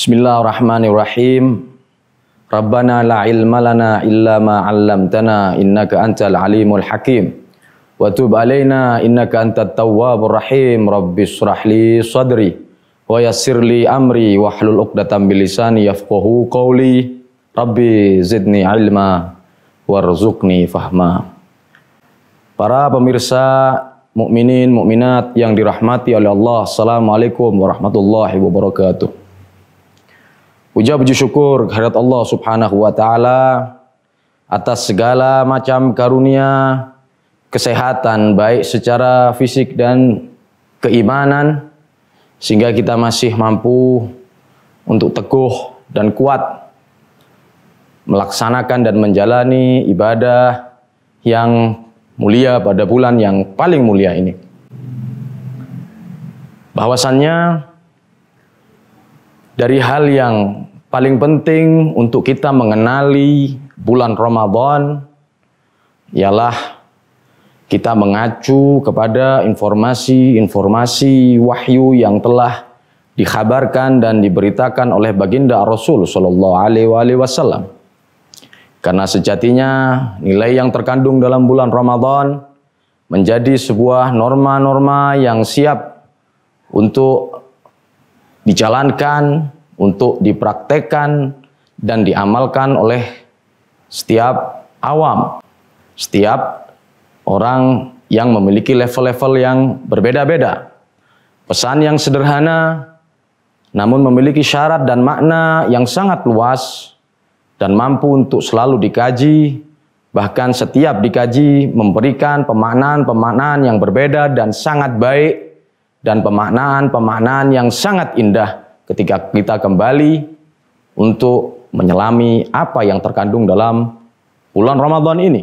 Bismillahirrahmanirrahim. Rabbana la ilma lana illa ma 'allamtana innaka antal alimul hakim. Wa tub alaina innaka antat tawwabur rahim. Rabbi shrah li sadri wa yassir li amri wa hlul 'uqdatam min lisani yafqahu qawli. Rabbi zidni ilma warzuqni fahma. Para pemirsa mukminin mukminat yang dirahmati oleh Allah, Assalamualaikum warahmatullahi wabarakatuh. Puja puji syukur kehadirat Allah Subhanahu wa taala atas segala macam karunia kesehatan baik secara fisik dan keimanan sehingga kita masih mampu untuk teguh dan kuat melaksanakan dan menjalani ibadah yang mulia pada bulan yang paling mulia ini. Bahwasannya dari hal yang paling penting untuk kita mengenali bulan Ramadan ialah kita mengacu kepada informasi-informasi wahyu yang telah dikhabarkan dan diberitakan oleh baginda Rasul Sallallahu Alaihi Wasallam. Karena sejatinya nilai yang terkandung dalam bulan Ramadan menjadi sebuah norma-norma yang siap untuk dijalankan, untuk dipraktekkan dan diamalkan oleh setiap awam, setiap orang yang memiliki level-level yang berbeda-beda. Pesan yang sederhana namun memiliki syarat dan makna yang sangat luas dan mampu untuk selalu dikaji, bahkan setiap dikaji memberikan pemaknaan-pemaknaan yang berbeda dan sangat baik dan pemaknaan-pemaknaan yang sangat indah ketika kita kembali untuk menyelami apa yang terkandung dalam bulan Ramadan ini.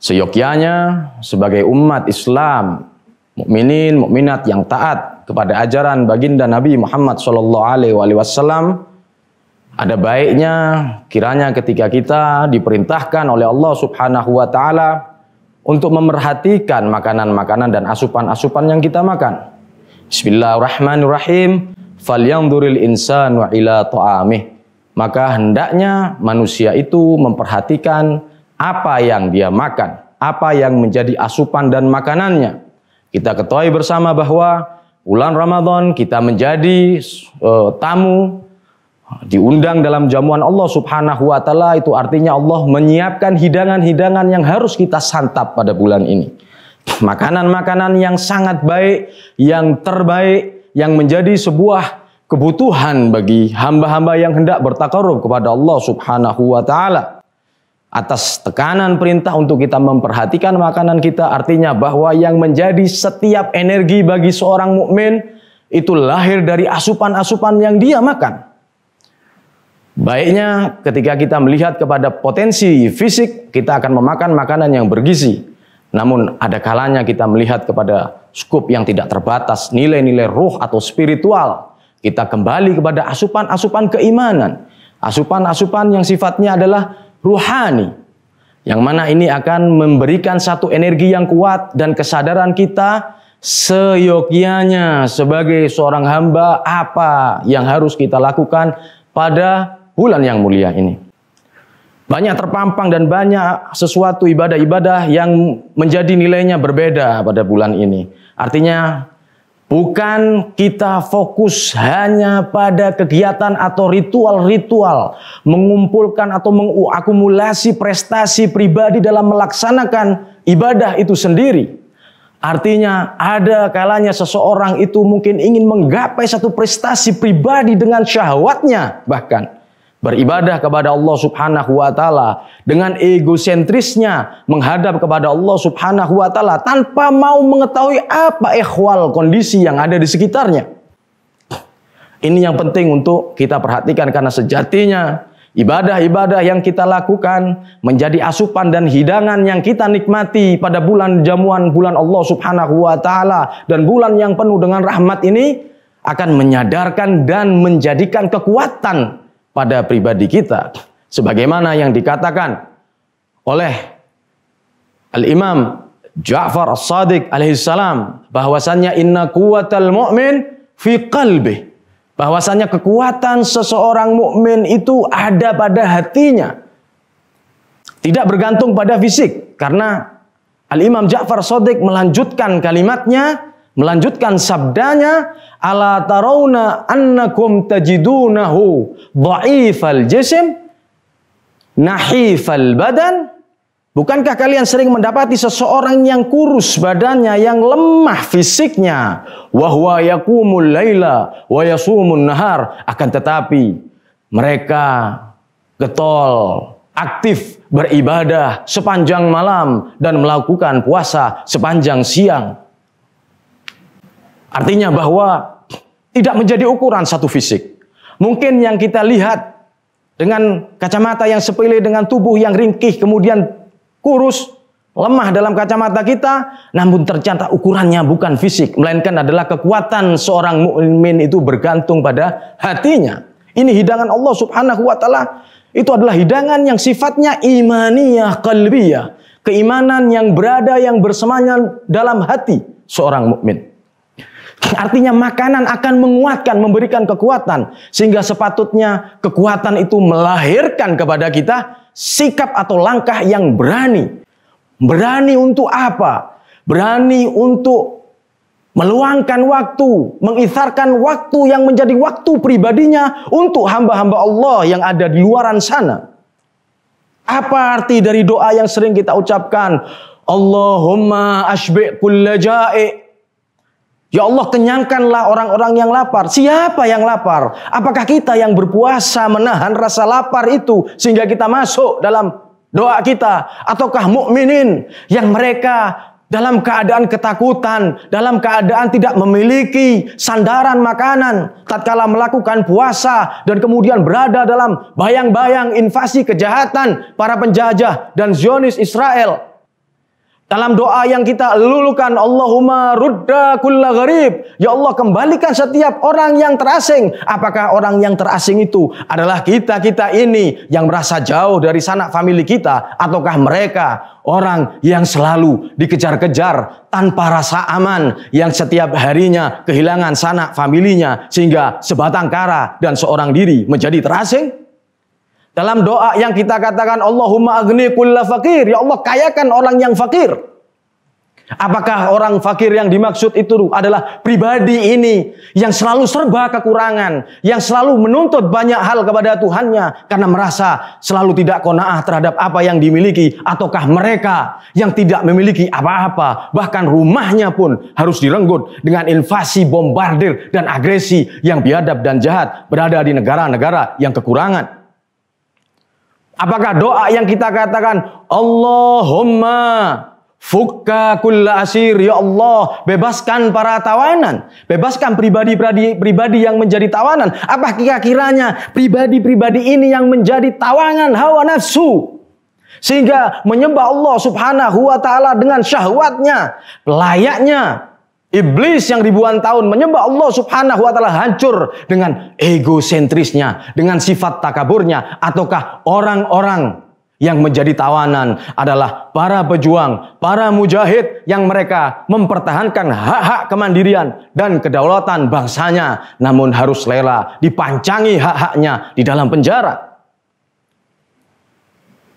Seyogyanya sebagai umat Islam, mukminin, mukminat yang taat kepada ajaran baginda Nabi Muhammad SAW, ada baiknya kiranya ketika kita diperintahkan oleh Allah Subhanahu wa taala untuk memerhatikan makanan-makanan dan asupan-asupan yang kita makan. Bismillahirrahmanirrahim. Falyanzuril insanu ila ta'amih. Maka hendaknya manusia itu memperhatikan apa yang dia makan, apa yang menjadi asupan dan makanannya. Kita ketahui bersama bahwa bulan Ramadan kita menjadi uh, tamu Diundang dalam jamuan Allah Subhanahu wa taala itu artinya Allah menyiapkan hidangan-hidangan yang harus kita santap pada bulan ini. Makanan-makanan yang sangat baik, yang terbaik, yang menjadi sebuah kebutuhan bagi hamba-hamba yang hendak bertakarub kepada Allah Subhanahu wa taala atas tekanan perintah untuk kita memperhatikan makanan kita artinya bahwa yang menjadi setiap energi bagi seorang mukmin itu lahir dari asupan-asupan yang dia makan. Baiknya ketika kita melihat kepada potensi fisik, kita akan memakan makanan yang bergizi. Namun ada kalanya kita melihat kepada skup yang tidak terbatas, nilai-nilai ruh atau spiritual. Kita kembali kepada asupan-asupan keimanan. Asupan-asupan yang sifatnya adalah ruhani. Yang mana ini akan memberikan satu energi yang kuat dan kesadaran kita seyogianya sebagai seorang hamba apa yang harus kita lakukan pada bulan yang mulia ini. Banyak terpampang dan banyak sesuatu ibadah-ibadah yang menjadi nilainya berbeda pada bulan ini. Artinya Bukan kita fokus hanya pada kegiatan atau ritual-ritual mengumpulkan atau mengakumulasi prestasi pribadi dalam melaksanakan ibadah itu sendiri. Artinya ada kalanya seseorang itu mungkin ingin menggapai satu prestasi pribadi dengan syahwatnya bahkan beribadah kepada Allah Subhanahu wa taala dengan egosentrisnya menghadap kepada Allah Subhanahu wa taala tanpa mau mengetahui apa ikhwal kondisi yang ada di sekitarnya. Ini yang penting untuk kita perhatikan karena sejatinya ibadah-ibadah yang kita lakukan menjadi asupan dan hidangan yang kita nikmati pada bulan jamuan bulan Allah Subhanahu wa taala dan bulan yang penuh dengan rahmat ini akan menyadarkan dan menjadikan kekuatan pada pribadi kita. Sebagaimana yang dikatakan oleh Al-Imam Ja'far As-Sadiq alaihissalam bahwasannya inna kuwatal mu'min fi qalbi bahwasannya kekuatan seseorang mukmin itu ada pada hatinya tidak bergantung pada fisik karena Al Imam Ja'far Sadiq melanjutkan kalimatnya melanjutkan sabdanya ala tarawna annakum tajidunahu dha'ifal jisim nahifal badan Bukankah kalian sering mendapati seseorang yang kurus badannya, yang lemah fisiknya? Wahwa yakumul layla wa yasumun nahar. Akan tetapi mereka getol, aktif beribadah sepanjang malam dan melakukan puasa sepanjang siang. Artinya bahwa tidak menjadi ukuran satu fisik. Mungkin yang kita lihat dengan kacamata yang sepele, dengan tubuh yang ringkih, kemudian kurus, lemah dalam kacamata kita, namun tercatat ukurannya bukan fisik, melainkan adalah kekuatan seorang mukmin itu bergantung pada hatinya. Ini hidangan Allah Subhanahu wa taala. Itu adalah hidangan yang sifatnya imaniyah qalbiyah, keimanan yang berada yang bersemangat dalam hati seorang mukmin. Artinya makanan akan menguatkan, memberikan kekuatan. Sehingga sepatutnya kekuatan itu melahirkan kepada kita sikap atau langkah yang berani. Berani untuk apa? Berani untuk meluangkan waktu, mengisarkan waktu yang menjadi waktu pribadinya untuk hamba-hamba Allah yang ada di luaran sana. Apa arti dari doa yang sering kita ucapkan? Allahumma ashbi' kulla Ya Allah kenyangkanlah orang-orang yang lapar. Siapa yang lapar? Apakah kita yang berpuasa menahan rasa lapar itu sehingga kita masuk dalam doa kita ataukah mukminin yang mereka dalam keadaan ketakutan, dalam keadaan tidak memiliki sandaran makanan tatkala melakukan puasa dan kemudian berada dalam bayang-bayang invasi kejahatan para penjajah dan Zionis Israel dalam doa yang kita lulukan, Allahumma rudda kulla gharib. Ya Allah, kembalikan setiap orang yang terasing. Apakah orang yang terasing itu adalah kita-kita ini yang merasa jauh dari sanak famili kita? Ataukah mereka orang yang selalu dikejar-kejar tanpa rasa aman? Yang setiap harinya kehilangan sanak familinya sehingga sebatang kara dan seorang diri menjadi terasing? Dalam doa yang kita katakan Allahumma agni kulla fakir. Ya Allah kayakan orang yang fakir. Apakah orang fakir yang dimaksud itu adalah pribadi ini yang selalu serba kekurangan, yang selalu menuntut banyak hal kepada Tuhannya karena merasa selalu tidak konaah terhadap apa yang dimiliki, ataukah mereka yang tidak memiliki apa-apa, bahkan rumahnya pun harus direnggut dengan invasi, bombardir, dan agresi yang biadab dan jahat berada di negara-negara yang kekurangan. Apakah doa yang kita katakan Allahumma Fukka kulla asir, ya Allah, bebaskan para tawanan, bebaskan pribadi-pribadi yang menjadi tawanan. Apa kira-kiranya pribadi-pribadi ini yang menjadi tawanan hawa nafsu? Sehingga menyembah Allah subhanahu wa ta'ala dengan syahwatnya, layaknya, Iblis yang ribuan tahun menyembah Allah subhanahu wa ta'ala hancur dengan egosentrisnya, dengan sifat takaburnya, ataukah orang-orang yang menjadi tawanan adalah para pejuang, para mujahid yang mereka mempertahankan hak-hak kemandirian dan kedaulatan bangsanya, namun harus lelah dipancangi hak-haknya di dalam penjara.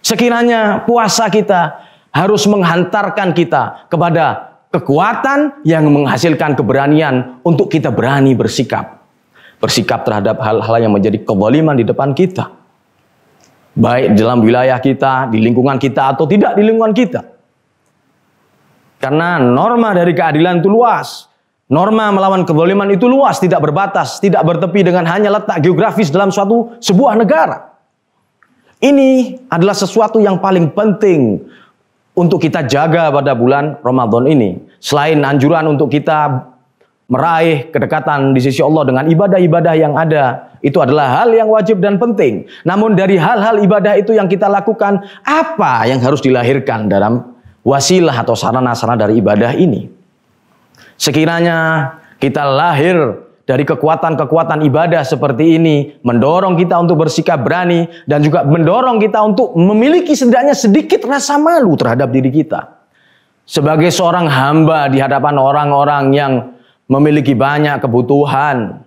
Sekiranya puasa kita harus menghantarkan kita kepada kekuatan yang menghasilkan keberanian untuk kita berani bersikap. Bersikap terhadap hal-hal yang menjadi kezaliman di depan kita. Baik dalam wilayah kita, di lingkungan kita, atau tidak di lingkungan kita. Karena norma dari keadilan itu luas. Norma melawan kezaliman itu luas, tidak berbatas, tidak bertepi dengan hanya letak geografis dalam suatu sebuah negara. Ini adalah sesuatu yang paling penting untuk kita jaga pada bulan Ramadan ini. Selain anjuran untuk kita meraih kedekatan di sisi Allah dengan ibadah-ibadah yang ada, itu adalah hal yang wajib dan penting. Namun dari hal-hal ibadah itu yang kita lakukan, apa yang harus dilahirkan dalam wasilah atau sarana-sarana dari ibadah ini? Sekiranya kita lahir dari kekuatan-kekuatan ibadah seperti ini, mendorong kita untuk bersikap berani, dan juga mendorong kita untuk memiliki setidaknya sedikit rasa malu terhadap diri kita. Sebagai seorang hamba di hadapan orang-orang yang memiliki banyak kebutuhan,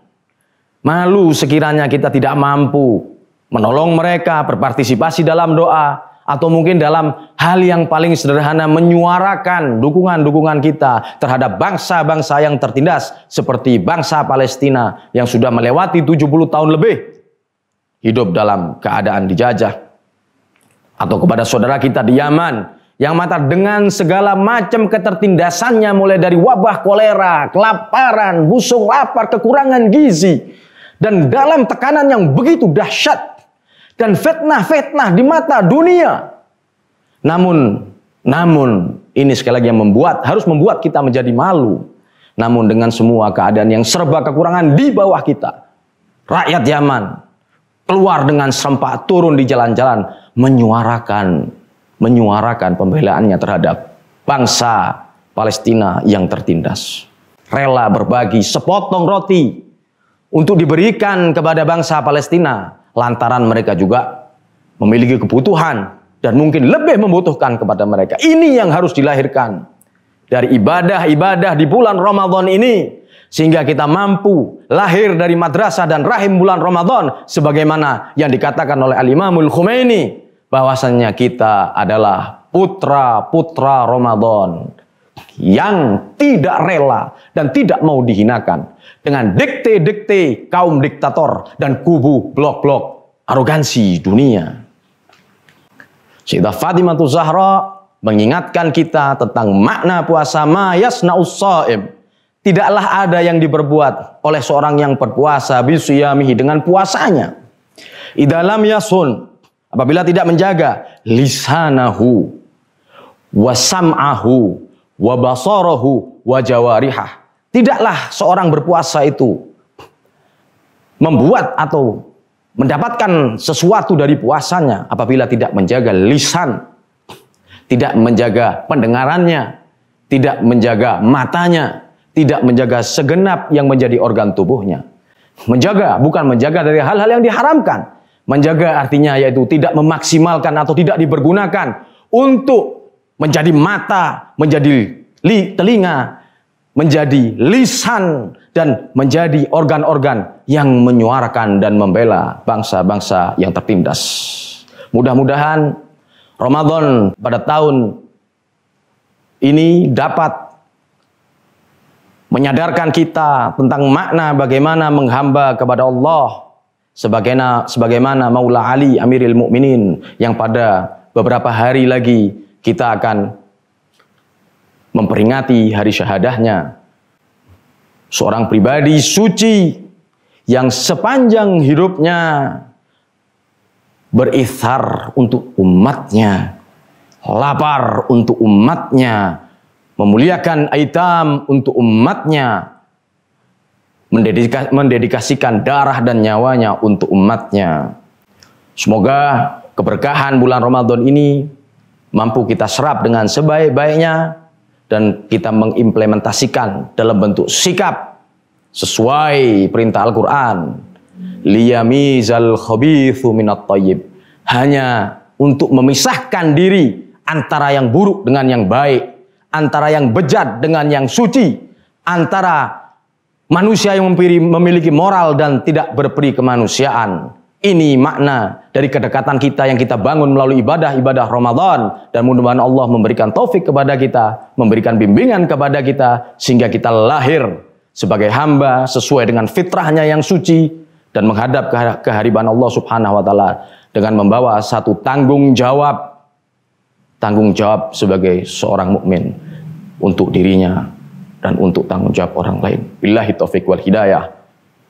malu sekiranya kita tidak mampu menolong mereka, berpartisipasi dalam doa, atau mungkin dalam hal yang paling sederhana menyuarakan dukungan-dukungan kita terhadap bangsa-bangsa yang tertindas seperti bangsa Palestina yang sudah melewati 70 tahun lebih hidup dalam keadaan dijajah atau kepada saudara kita di Yaman yang mata dengan segala macam ketertindasannya mulai dari wabah kolera, kelaparan, busung lapar, kekurangan gizi dan dalam tekanan yang begitu dahsyat dan fitnah-fitnah di mata dunia. Namun, namun ini sekali lagi yang membuat harus membuat kita menjadi malu. Namun dengan semua keadaan yang serba kekurangan di bawah kita, rakyat Yaman keluar dengan serempak turun di jalan-jalan menyuarakan menyuarakan pembelaannya terhadap bangsa Palestina yang tertindas. Rela berbagi sepotong roti untuk diberikan kepada bangsa Palestina lantaran mereka juga memiliki kebutuhan dan mungkin lebih membutuhkan kepada mereka. Ini yang harus dilahirkan dari ibadah-ibadah di bulan Ramadan ini sehingga kita mampu lahir dari madrasah dan rahim bulan Ramadan sebagaimana yang dikatakan oleh Al-Imamul Khomeini bahwasanya kita adalah putra-putra Ramadan yang tidak rela dan tidak mau dihinakan dengan dikte-dikte kaum diktator dan kubu blok-blok arogansi dunia. Syedah Fatimah Zahra mengingatkan kita tentang makna puasa mayas saim. Tidaklah ada yang diperbuat oleh seorang yang berpuasa bisuyamihi dengan puasanya. Idalam yasun apabila tidak menjaga lisanahu wasam'ahu Tidaklah seorang berpuasa itu membuat atau mendapatkan sesuatu dari puasanya apabila tidak menjaga lisan, tidak menjaga pendengarannya, tidak menjaga matanya, tidak menjaga segenap yang menjadi organ tubuhnya. Menjaga bukan menjaga dari hal-hal yang diharamkan. Menjaga artinya yaitu tidak memaksimalkan atau tidak dipergunakan untuk menjadi mata, menjadi li, telinga, menjadi lisan, dan menjadi organ-organ yang menyuarakan dan membela bangsa-bangsa yang tertindas. Mudah-mudahan Ramadan pada tahun ini dapat menyadarkan kita tentang makna bagaimana menghamba kepada Allah sebagaimana sebagaimana Maula Ali Amiril Mukminin yang pada beberapa hari lagi kita akan memperingati hari syahadahnya. Seorang pribadi suci yang sepanjang hidupnya berithar untuk umatnya, lapar untuk umatnya, memuliakan aitam untuk umatnya, mendedikasikan darah dan nyawanya untuk umatnya. Semoga keberkahan bulan Ramadan ini mampu kita serap dengan sebaik-baiknya dan kita mengimplementasikan dalam bentuk sikap sesuai perintah Al-Qur'an. Liyamizal khabithu minat tayyib. Hanya untuk memisahkan diri antara yang buruk dengan yang baik, antara yang bejat dengan yang suci, antara manusia yang memiliki moral dan tidak berperi kemanusiaan ini makna dari kedekatan kita yang kita bangun melalui ibadah-ibadah Ramadan. Dan mudah-mudahan Allah memberikan taufik kepada kita, memberikan bimbingan kepada kita, sehingga kita lahir sebagai hamba sesuai dengan fitrahnya yang suci dan menghadap kehariban Allah Subhanahu wa taala dengan membawa satu tanggung jawab tanggung jawab sebagai seorang mukmin untuk dirinya dan untuk tanggung jawab orang lain. Billahi taufik wal hidayah.